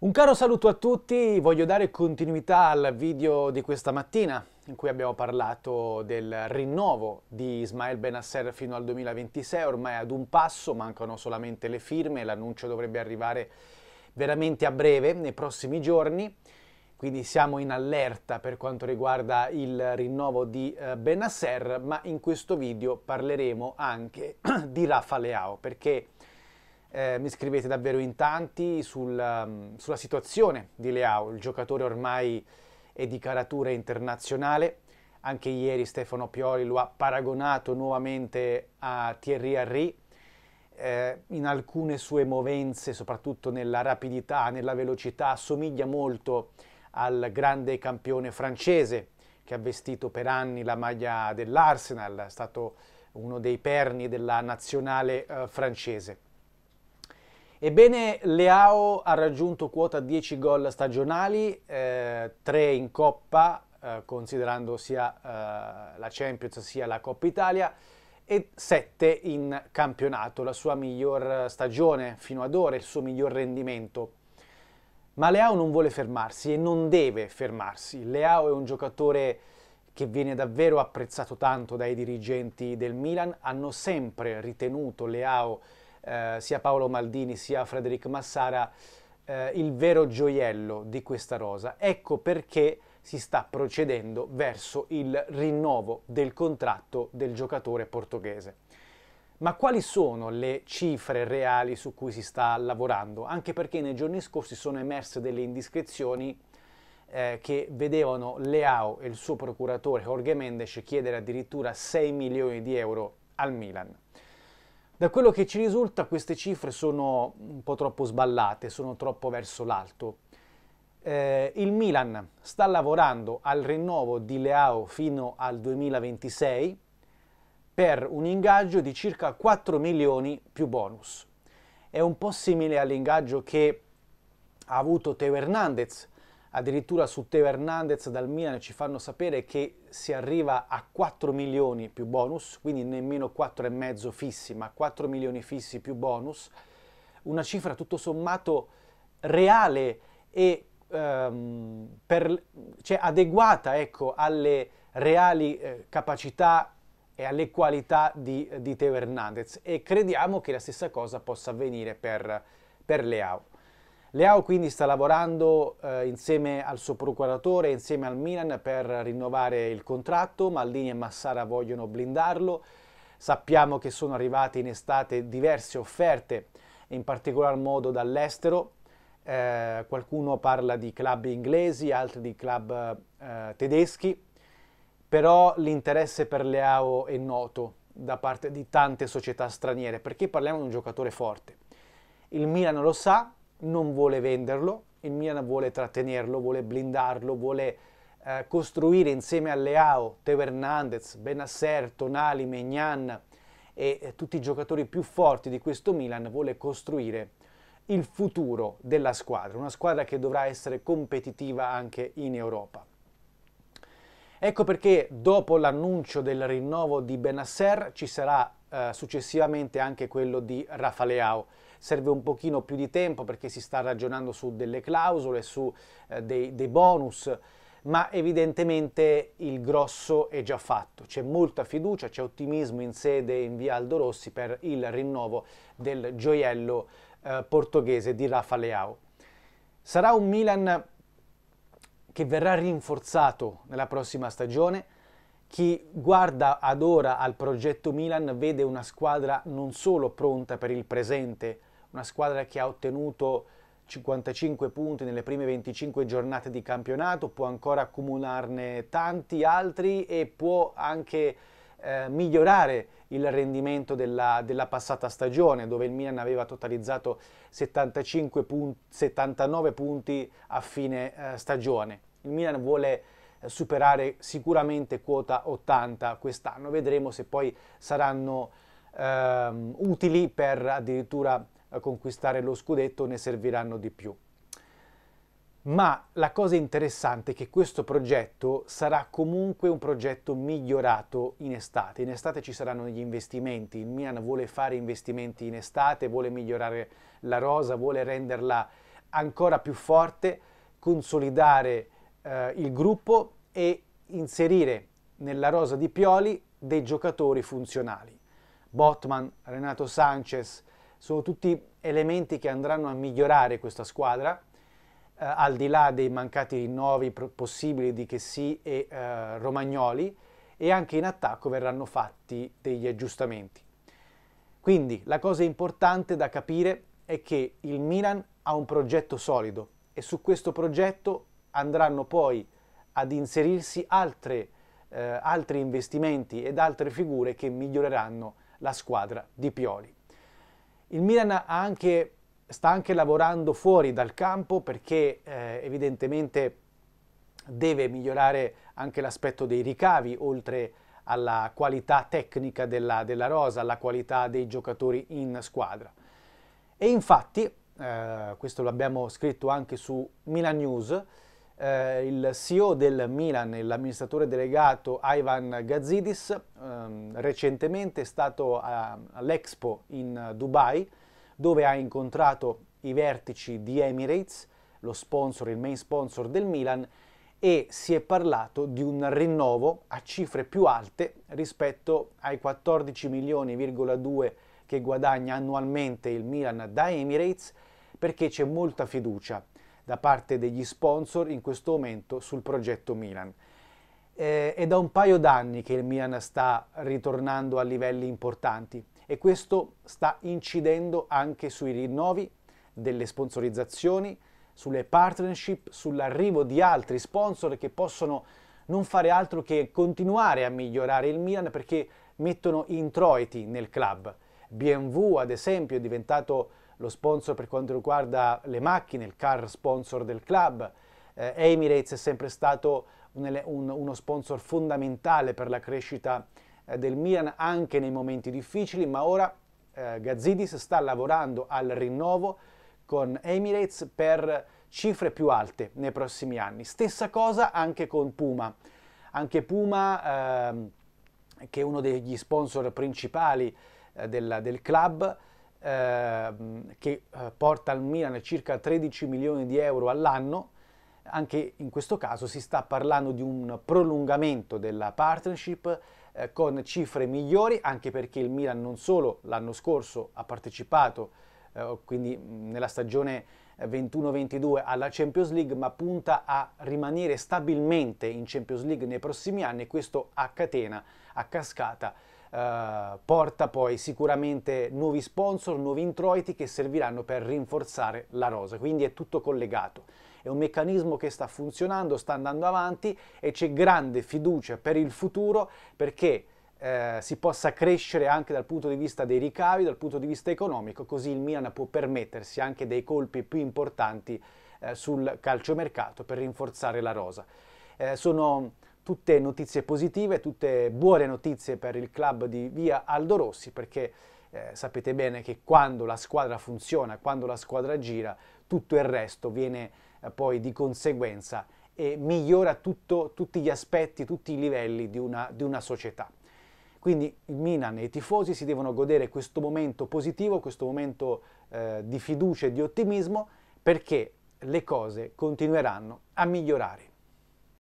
Un caro saluto a tutti, voglio dare continuità al video di questa mattina in cui abbiamo parlato del rinnovo di Ismael Benasser fino al 2026, ormai ad un passo, mancano solamente le firme, l'annuncio dovrebbe arrivare veramente a breve, nei prossimi giorni, quindi siamo in allerta per quanto riguarda il rinnovo di eh, Benasser, ma in questo video parleremo anche di Rafa Leao, perché eh, mi scrivete davvero in tanti sul, um, sulla situazione di Leao, il giocatore ormai è di caratura internazionale. Anche ieri Stefano Pioli lo ha paragonato nuovamente a Thierry Henry. Eh, in alcune sue movenze, soprattutto nella rapidità, nella velocità, assomiglia molto al grande campione francese che ha vestito per anni la maglia dell'Arsenal, è stato uno dei perni della nazionale eh, francese. Ebbene, Leao ha raggiunto quota 10 gol stagionali, eh, 3 in Coppa, eh, considerando sia eh, la Champions sia la Coppa Italia, e 7 in campionato, la sua miglior stagione fino ad ora, il suo miglior rendimento. Ma Leao non vuole fermarsi e non deve fermarsi. Leao è un giocatore che viene davvero apprezzato tanto dai dirigenti del Milan, hanno sempre ritenuto Leao eh, sia Paolo Maldini sia Frederic Massara eh, il vero gioiello di questa rosa. Ecco perché si sta procedendo verso il rinnovo del contratto del giocatore portoghese. Ma quali sono le cifre reali su cui si sta lavorando? Anche perché nei giorni scorsi sono emerse delle indiscrezioni eh, che vedevano Leao e il suo procuratore Jorge Mendes chiedere addirittura 6 milioni di euro al Milan. Da quello che ci risulta queste cifre sono un po' troppo sballate, sono troppo verso l'alto. Eh, il Milan sta lavorando al rinnovo di Leao fino al 2026 per un ingaggio di circa 4 milioni più bonus. È un po' simile all'ingaggio che ha avuto Teo Hernandez addirittura su Teo Hernandez dal Milan ci fanno sapere che si arriva a 4 milioni più bonus, quindi nemmeno 4,5 fissi, ma 4 milioni fissi più bonus, una cifra tutto sommato reale e ehm, per, cioè adeguata ecco, alle reali eh, capacità e alle qualità di, di Teo Hernandez e crediamo che la stessa cosa possa avvenire per, per Leao. Leao quindi sta lavorando eh, insieme al suo procuratore, insieme al Milan per rinnovare il contratto, Maldini e Massara vogliono blindarlo, sappiamo che sono arrivate in estate diverse offerte, in particolar modo dall'estero, eh, qualcuno parla di club inglesi, altri di club eh, tedeschi, però l'interesse per Leao è noto da parte di tante società straniere, perché parliamo di un giocatore forte. Il Milan lo sa, non vuole venderlo, il Milan vuole trattenerlo, vuole blindarlo, vuole eh, costruire insieme a Leao, Teo Hernandez, Benasser, Tonali, Megnan e eh, tutti i giocatori più forti di questo Milan, vuole costruire il futuro della squadra, una squadra che dovrà essere competitiva anche in Europa. Ecco perché dopo l'annuncio del rinnovo di Benasser ci sarà eh, successivamente anche quello di Rafa Leao serve un pochino più di tempo perché si sta ragionando su delle clausole, su eh, dei, dei bonus, ma evidentemente il grosso è già fatto. C'è molta fiducia, c'è ottimismo in sede in via Aldo Rossi per il rinnovo del gioiello eh, portoghese di Rafa Leao. Sarà un Milan che verrà rinforzato nella prossima stagione. Chi guarda ad ora al progetto Milan vede una squadra non solo pronta per il presente, una squadra che ha ottenuto 55 punti nelle prime 25 giornate di campionato, può ancora accumularne tanti altri e può anche eh, migliorare il rendimento della, della, passata stagione, dove il Milan aveva totalizzato 75 pun 79 punti a fine eh, stagione. Il Milan vuole eh, superare sicuramente quota 80 quest'anno, vedremo se poi saranno ehm, utili per addirittura conquistare lo scudetto ne serviranno di più. Ma la cosa interessante è che questo progetto sarà comunque un progetto migliorato in estate. In estate ci saranno gli investimenti, il Milan vuole fare investimenti in estate, vuole migliorare la rosa, vuole renderla ancora più forte, consolidare eh, il gruppo e inserire nella rosa di Pioli dei giocatori funzionali. Botman, Renato Sanchez, sono tutti elementi che andranno a migliorare questa squadra, eh, al di là dei mancati rinnovi possibili di Chessy e eh, Romagnoli, e anche in attacco verranno fatti degli aggiustamenti. Quindi la cosa importante da capire è che il Milan ha un progetto solido e su questo progetto andranno poi ad inserirsi altre, eh, altri investimenti ed altre figure che miglioreranno la squadra di Pioli. Il Milan anche, sta anche lavorando fuori dal campo perché eh, evidentemente deve migliorare anche l'aspetto dei ricavi, oltre alla qualità tecnica della, della rosa, alla qualità dei giocatori in squadra. E infatti, eh, questo l'abbiamo scritto anche su Milan News, eh, il CEO del Milan e l'amministratore delegato Ivan Gazidis ehm, recentemente è stato all'Expo in Dubai dove ha incontrato i vertici di Emirates, lo sponsor, il main sponsor del Milan e si è parlato di un rinnovo a cifre più alte rispetto ai 14 milioni,2 che guadagna annualmente il Milan da Emirates perché c'è molta fiducia da parte degli sponsor in questo momento sul progetto Milan. Eh, è da un paio d'anni che il Milan sta ritornando a livelli importanti e questo sta incidendo anche sui rinnovi delle sponsorizzazioni, sulle partnership, sull'arrivo di altri sponsor che possono non fare altro che continuare a migliorare il Milan perché mettono introiti nel club. BMW ad esempio è diventato lo sponsor per quanto riguarda le macchine, il car sponsor del club. Eh, Emirates è sempre stato un, un, uno sponsor fondamentale per la crescita eh, del Milan anche nei momenti difficili, ma ora eh, Gazzidis sta lavorando al rinnovo con Emirates per cifre più alte nei prossimi anni. Stessa cosa anche con Puma. Anche Puma, ehm, che è uno degli sponsor principali eh, del, del club, Ehm, che eh, porta al Milan circa 13 milioni di euro all'anno, anche in questo caso si sta parlando di un prolungamento della partnership eh, con cifre migliori, anche perché il Milan non solo l'anno scorso ha partecipato, eh, quindi nella stagione 21-22 alla Champions League, ma punta a rimanere stabilmente in Champions League nei prossimi anni e questo a catena, a cascata eh, porta poi sicuramente nuovi sponsor, nuovi introiti che serviranno per rinforzare la rosa, quindi è tutto collegato. È un meccanismo che sta funzionando, sta andando avanti e c'è grande fiducia per il futuro perché eh, si possa crescere anche dal punto di vista dei ricavi, dal punto di vista economico, così il Milan può permettersi anche dei colpi più importanti eh, sul calciomercato per rinforzare la rosa. Eh, sono tutte notizie positive, tutte buone notizie per il club di via Aldo Rossi perché eh, sapete bene che quando la squadra funziona, quando la squadra gira, tutto il resto viene eh, poi di conseguenza e migliora tutto, tutti gli aspetti, tutti i livelli di una, di una società. Quindi il Milan e i tifosi si devono godere questo momento positivo, questo momento eh, di fiducia e di ottimismo perché le cose continueranno a migliorare.